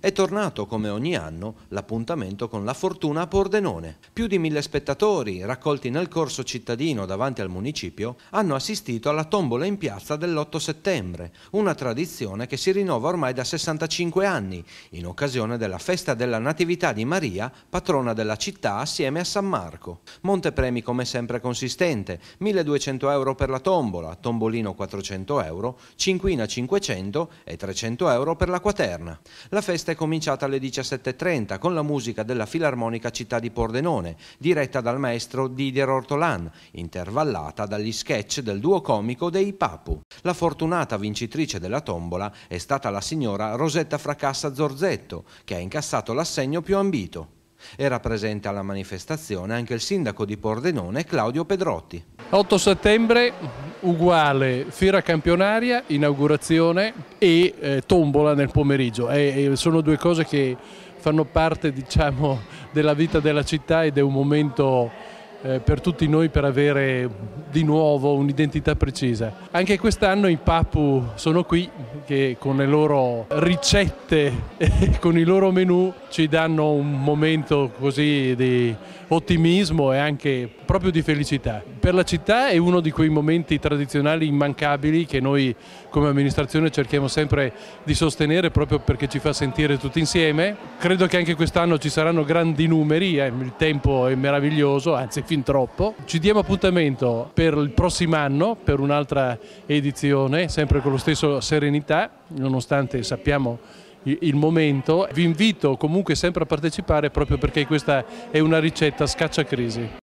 È tornato come ogni anno l'appuntamento con la fortuna a Pordenone. Più di mille spettatori, raccolti nel corso cittadino davanti al municipio, hanno assistito alla tombola in piazza dell'8 settembre, una tradizione che si rinnova ormai da 65 anni, in occasione della festa della Natività di Maria, patrona della città assieme a San Marco. Montepremi come sempre consistente, 1200 euro per la tombola, tombolino 400 euro, cinquina 500 e 300 euro per la quaterna. La festa festa è cominciata alle 17.30 con la musica della Filarmonica Città di Pordenone, diretta dal maestro Didier Ortolan, intervallata dagli sketch del duo comico dei Papu. La fortunata vincitrice della tombola è stata la signora Rosetta Fracassa Zorzetto, che ha incassato l'assegno più ambito. Era presente alla manifestazione anche il sindaco di Pordenone Claudio Pedrotti. 8 settembre uguale fiera campionaria, inaugurazione e eh, tombola nel pomeriggio. E, eh, e eh, sono due cose che fanno parte diciamo, della vita della città ed è un momento eh, per tutti noi per avere di nuovo un'identità precisa. Anche quest'anno i Papu sono qui che con le loro ricette e con i loro menù ci danno un momento così di ottimismo e anche proprio di felicità per la città è uno di quei momenti tradizionali immancabili che noi come amministrazione cerchiamo sempre di sostenere proprio perché ci fa sentire tutti insieme. Credo che anche quest'anno ci saranno grandi numeri, eh, il tempo è meraviglioso, anzi fin troppo. Ci diamo appuntamento per il prossimo anno, per un'altra edizione, sempre con lo stesso serenità, nonostante sappiamo il momento. Vi invito comunque sempre a partecipare proprio perché questa è una ricetta scaccia crisi.